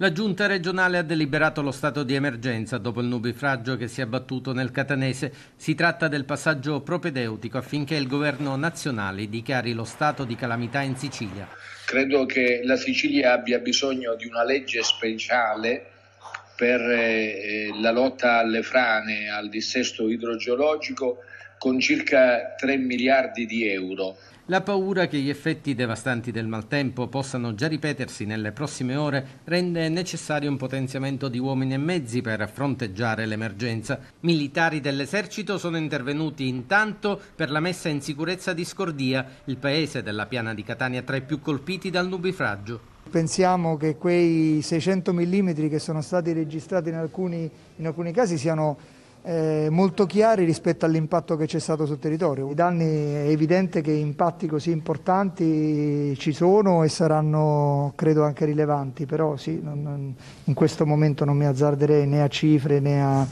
La giunta regionale ha deliberato lo stato di emergenza dopo il nubifragio che si è abbattuto nel Catanese. Si tratta del passaggio propedeutico affinché il governo nazionale dichiari lo stato di calamità in Sicilia. Credo che la Sicilia abbia bisogno di una legge speciale per eh, eh, la lotta alle frane, al dissesto idrogeologico con circa 3 miliardi di euro. La paura che gli effetti devastanti del maltempo possano già ripetersi nelle prossime ore rende necessario un potenziamento di uomini e mezzi per fronteggiare l'emergenza. Militari dell'esercito sono intervenuti intanto per la messa in sicurezza di Scordia, il paese della piana di Catania tra i più colpiti dal nubifragio. Pensiamo che quei 600 mm che sono stati registrati in alcuni, in alcuni casi siano eh, molto chiari rispetto all'impatto che c'è stato sul territorio. I danni è evidente che impatti così importanti ci sono e saranno credo anche rilevanti, però sì, non, non, in questo momento non mi azzarderei né a cifre né a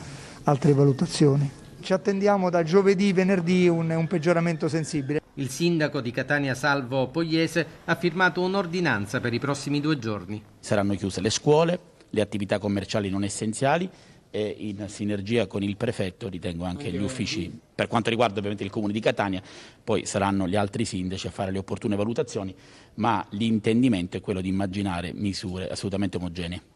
altre valutazioni. Ci attendiamo da giovedì, venerdì un, un peggioramento sensibile. Il sindaco di Catania Salvo Pogliese ha firmato un'ordinanza per i prossimi due giorni. Saranno chiuse le scuole, le attività commerciali non essenziali e in sinergia con il prefetto ritengo anche gli uffici. Per quanto riguarda ovviamente il comune di Catania, poi saranno gli altri sindaci a fare le opportune valutazioni, ma l'intendimento è quello di immaginare misure assolutamente omogenee.